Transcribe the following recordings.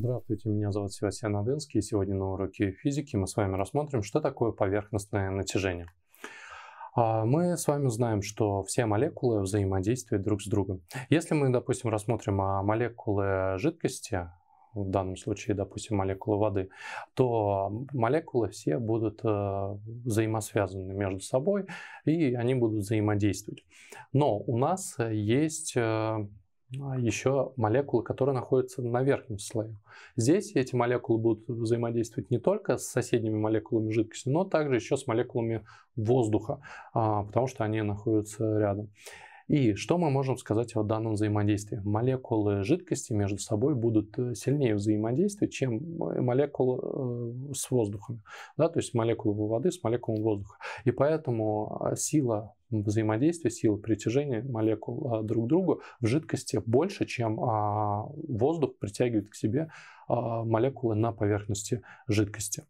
Здравствуйте, меня зовут Севастьян Аденский, и сегодня на уроке физики мы с вами рассмотрим, что такое поверхностное натяжение. А, мы с вами знаем, что все молекулы взаимодействуют друг с другом. Если мы, допустим, рассмотрим а, молекулы жидкости, в данном случае, допустим, молекулы воды, то молекулы все будут э, взаимосвязаны между собой, и они будут взаимодействовать. Но у нас есть э, ну, а еще молекулы, которые находятся на верхнем слое. Здесь эти молекулы будут взаимодействовать не только с соседними молекулами жидкости, но также еще с молекулами воздуха, а, потому что они находятся рядом. И что мы можем сказать о данном взаимодействии? Молекулы жидкости между собой будут э, сильнее взаимодействовать, чем молекулы э, с воздухом. Да, то есть молекулы воды с молекулами воздуха. И поэтому э, сила взаимодействия, сил притяжения молекул а, друг к другу в жидкости больше, чем а, воздух притягивает к себе а, молекулы на поверхности жидкости.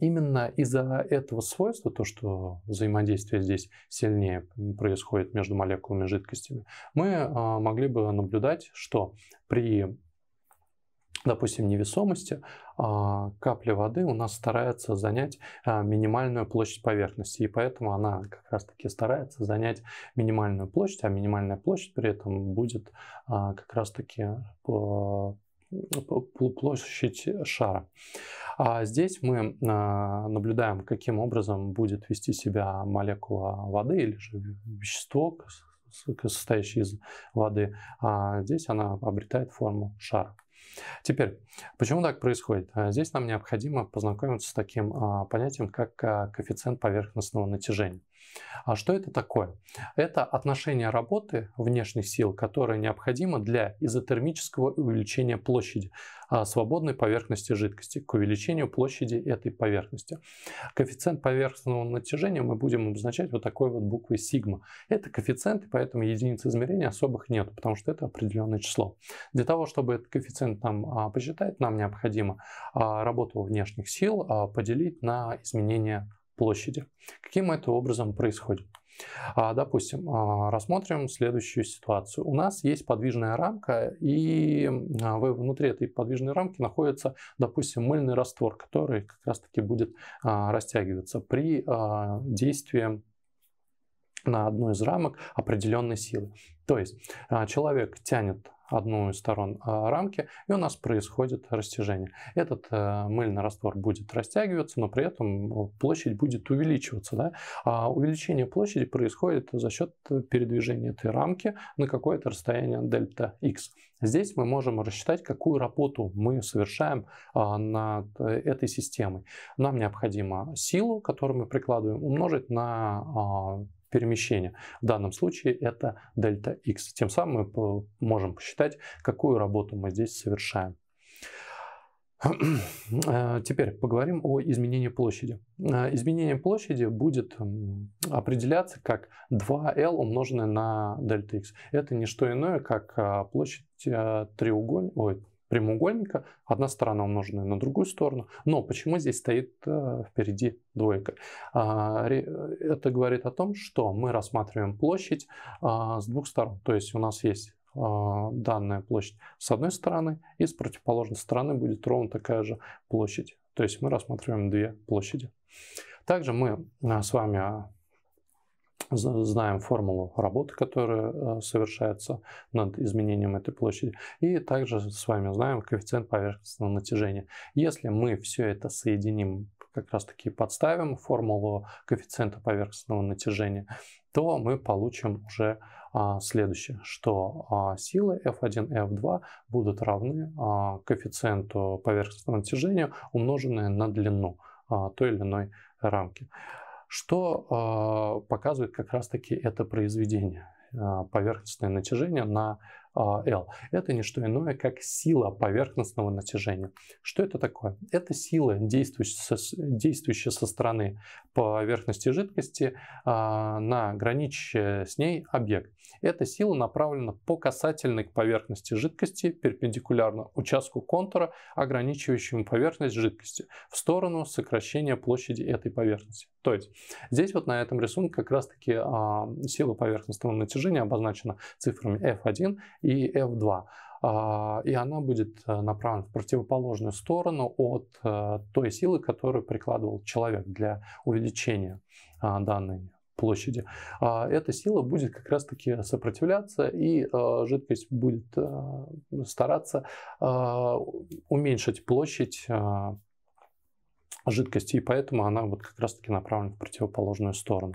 Именно из-за этого свойства, то, что взаимодействие здесь сильнее происходит между молекулами и жидкостями, мы могли бы наблюдать, что при допустим, невесомости, а, капля воды у нас старается занять а, минимальную площадь поверхности, и поэтому она как раз-таки старается занять минимальную площадь, а минимальная площадь при этом будет а, как раз-таки площадь шара. А здесь мы наблюдаем, каким образом будет вести себя молекула воды или же вещество, состоящее из воды. А здесь она обретает форму шара. Теперь, почему так происходит? Э, здесь нам необходимо познакомиться с таким а, понятием, как а, коэффициент поверхностного натяжения. А что это такое? Это отношение работы внешних сил, которое необходимо для изотермического увеличения площади а, свободной поверхности жидкости к увеличению площади этой поверхности. Коэффициент поверхностного натяжения мы будем обозначать вот такой вот буквой сигма. Это коэффициент, и поэтому единиц измерения особых нет, потому что это определенное число. Для того, чтобы этот коэффициент нам а, посчитать, нам необходимо а, работу внешних сил поделить на изменение площади. Каким это образом происходит? А, допустим, а, рассмотрим следующую ситуацию. У нас есть подвижная рамка, и а, внутри этой подвижной рамки находится, допустим, мыльный раствор, который как раз-таки будет растягиваться при действии на одну из рамок определенной силы. То есть человек тянет одну из сторон а, рамки, и у нас происходит растяжение. Этот э, мыльный раствор будет растягиваться, но при этом площадь будет увеличиваться. Да? А увеличение площади происходит за счет э, передвижения этой рамки на какое-то расстояние дельта x. Здесь мы можем рассчитать, какую работу мы совершаем а, над э, этой системой. Нам необходимо силу, которую мы прикладываем, умножить на а, перемещения. В данном случае это дельта x. Тем самым мы можем посчитать, какую работу мы здесь совершаем. Э, теперь поговорим о изменении площади. Э, изменение площади будет определяться как 2L умноженное на дельта x. Это не что иное, как а, площадь э, треугольника, прямоугольника, одна сторона умноженная на другую сторону. Но почему здесь стоит э, впереди двойка? А, это говорит о том, что мы рассматриваем площадь а, с двух сторон. То есть у нас есть а, данная площадь с одной стороны, и с противоположной стороны будет ровно такая же площадь. То есть мы рассматриваем две площади. Также мы с вами знаем формулу работы, которая э, совершается над изменением этой площади. И также с вами знаем коэффициент поверхностного натяжения. Если мы все это соединим, как раз таки подставим формулу коэффициента поверхностного натяжения, то мы получим уже а, следующее, что а, силы F1 и F2 будут равны а, коэффициенту поверхностного натяжения, умноженное на длину а, той или иной рамки что а, показывает как раз-таки это произведение а, поверхностное натяжение на а, L. Это не что иное, как сила поверхностного натяжения. Что это такое? Это сила, действующая, действующая со стороны поверхности жидкости на граничащий с ней объект. Эта сила направлена по касательной к поверхности жидкости перпендикулярно участку контура, ограничивающему поверхность жидкости, в сторону сокращения площади этой поверхности. То есть здесь вот на этом рисунке как раз-таки а, сила поверхностного натяжения обозначена цифрами F1 и F2 а, и она будет э, направлена в противоположную сторону от э, той силы, которую прикладывал человек для увеличения а, данной площади. А, эта сила будет как раз-таки сопротивляться, и э, жидкость будет стараться уменьшить площадь жидкости, и поэтому она вот как раз-таки направлена в противоположную сторону.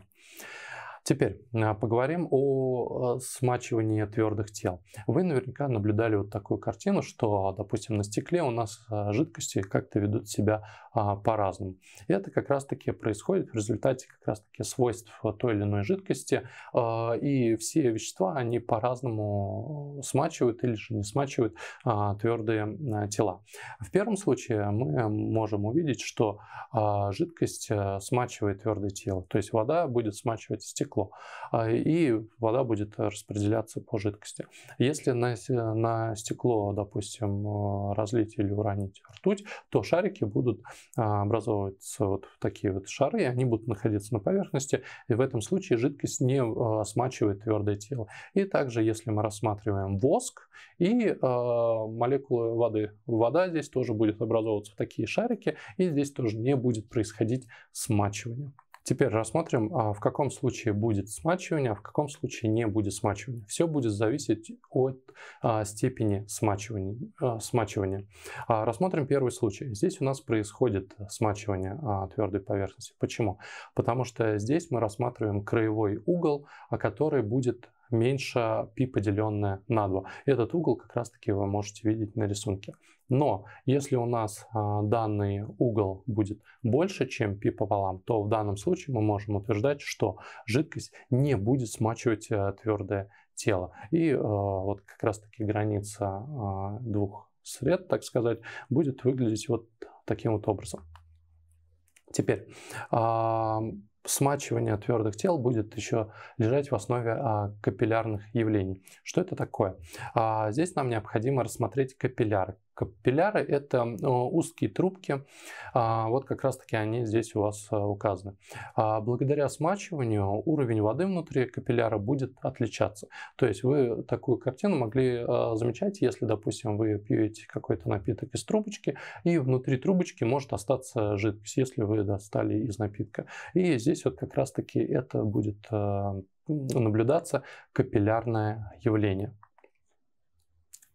Теперь а, поговорим о э, смачивании твердых тел. Вы наверняка наблюдали вот такую картину, что, допустим, на стекле у нас э, жидкости как-то ведут себя а, по-разному. И это как раз-таки происходит в результате как раз-таки свойств той или иной жидкости. А, и все вещества, они по-разному э, смачивают или же не смачивают твердые тела. В первом случае мы можем увидеть, что жидкость смачивает твердое тело. То есть вода будет смачивать стекло стекло, а, и вода будет э, распределяться по жидкости. Если на, э, на стекло, допустим, э, разлить или уронить ртуть, то шарики будут а, образовываться вот такие вот шары, и они будут находиться на поверхности, и в этом случае жидкость не смачивает твердое тело. И также, если мы рассматриваем воск и а, молекулы воды, вода здесь тоже будет образовываться в такие шарики, и здесь тоже не будет происходить смачивание. Теперь рассмотрим, а, в каком случае будет смачивание, а в каком случае не будет смачивания. Все будет зависеть от а, степени смачивания. А, рассмотрим первый случай. Здесь у нас происходит смачивание твердой поверхности. Почему? Потому что здесь мы рассматриваем краевой угол, который будет меньше π, поделенное на 2. Этот угол как раз таки вы можете видеть на рисунке. Но если у нас а, данный угол будет больше, чем пи пополам, то в данном случае мы можем утверждать, что жидкость не будет смачивать э, твердое тело, И э, вот как раз-таки граница а, двух сред, так сказать, будет выглядеть вот таким вот образом. Теперь, а, смачивание твердых тел будет еще лежать в основе э, капиллярных явлений. Что это такое? Э, здесь нам необходимо рассмотреть капилляры. Капилляры – это э, узкие трубки, а, вот как раз-таки они здесь у вас э, указаны. А благодаря смачиванию уровень воды внутри капилляра будет отличаться. То есть вы такую картину могли э, замечать, если, допустим, вы пьете какой-то напиток из трубочки, и внутри трубочки может остаться жидкость, если вы достали из напитка. И здесь вот как раз-таки это будет наблюдаться капиллярное явление.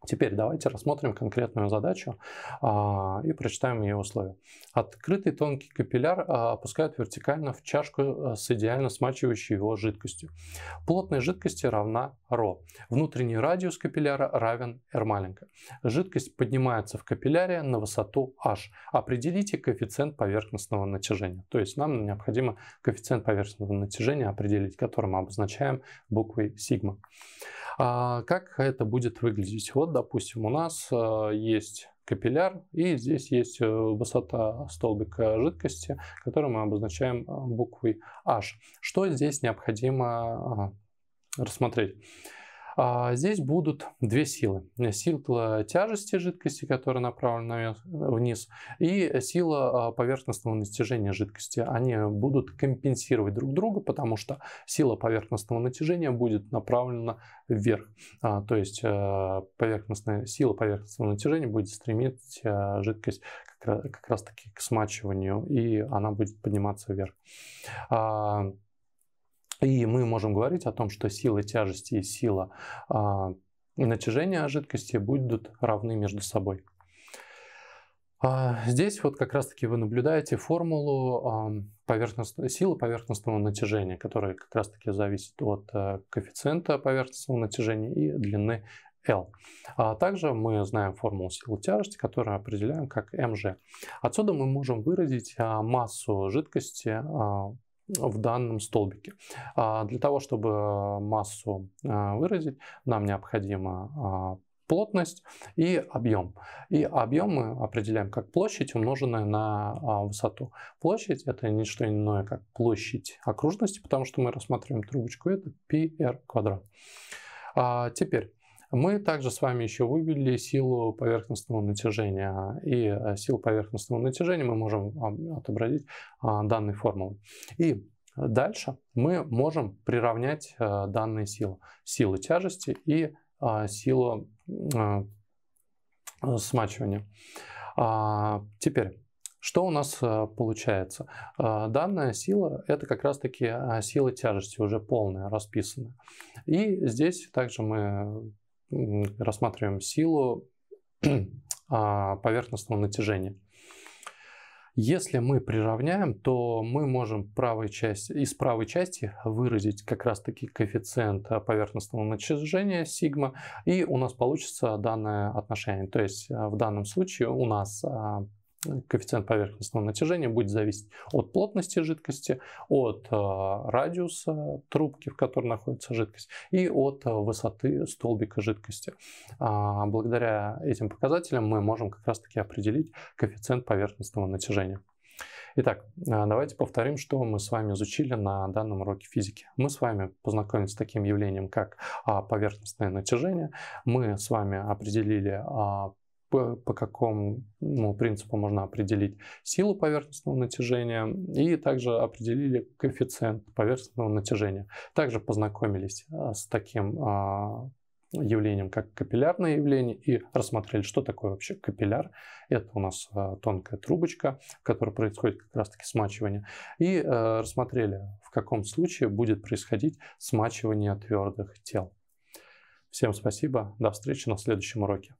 Теперь давайте рассмотрим конкретную задачу а, и прочитаем ее условия. Открытый тонкий капилляр а, опускают вертикально в чашку э, с идеально смачивающей его жидкостью. Плотность жидкости равна ρ. Внутренний радиус капилляра равен r маленько. Жидкость поднимается в капилляре на высоту h. Определите коэффициент поверхностного натяжения. То есть нам необходимо коэффициент поверхностного натяжения определить, который мы обозначаем буквой σ. А как это будет выглядеть? Вот, допустим, у нас а, есть капилляр, и здесь есть э, высота столбика жидкости, которую мы обозначаем а, буквой H. Что здесь необходимо рассмотреть? А, здесь будут две силы. Сила тяжести жидкости, которая направлена вниз, и сила а, поверхностного натяжения жидкости. Они будут компенсировать друг друга, потому что сила поверхностного натяжения будет направлена вверх. А, то есть поверхностная, сила поверхностного натяжения будет стремить жидкость как раз-таки к смачиванию, и она будет подниматься вверх. И мы можем говорить о том, что сила тяжести и сила а, натяжения жидкости будут равны между собой. А, здесь вот как раз-таки вы наблюдаете формулу а, поверхност... силы поверхностного натяжения, которая как раз-таки зависит от а, коэффициента поверхностного натяжения и длины L. А также мы знаем формулу силы тяжести, которую определяем как mg. Отсюда мы можем выразить а, массу жидкости а, в данном столбике. А, для того, чтобы а, массу а, выразить, нам необходимо плотность и объем. И объем мы определяем как площадь, умноженная на высоту. Площадь это не что иное, как площадь окружности, потому что мы рассматриваем трубочку, это πr квадрат. теперь мы также с вами еще вывели силу поверхностного натяжения. И э, силу поверхностного натяжения мы можем отобразить а, данной формулой. И дальше мы можем приравнять э, данные силы. Силу тяжести и а, силу э, смачивания. А, теперь, что у нас получается? Данная сила – это как раз-таки сила тяжести, уже полная, расписанная. И здесь также мы рассматриваем силу а, поверхностного натяжения. Если мы приравняем, то мы можем правой части, из правой части выразить как раз-таки коэффициент поверхностного натяжения сигма, и у нас получится данное отношение. То есть э, в данном случае у нас а, коэффициент поверхностного натяжения будет зависеть от плотности жидкости, от э, радиуса трубки, в которой находится жидкость, и от э, высоты столбика жидкости. А, благодаря этим показателям мы можем как раз-таки определить коэффициент поверхностного натяжения. Итак, э, давайте повторим, что мы с вами изучили на данном уроке физики. Мы с вами познакомились с таким явлением, как а, поверхностное натяжение. Мы с вами определили а, по, по какому ну, принципу можно определить силу поверхностного натяжения и также определили коэффициент поверхностного натяжения. Также познакомились а, с таким а, явлением, как капиллярное явление, и рассмотрели, что такое вообще капилляр. Это у нас а, тонкая трубочка, в которой происходит как раз-таки смачивание. И а, рассмотрели, в каком случае будет происходить смачивание твердых тел. Всем спасибо, до встречи на следующем уроке.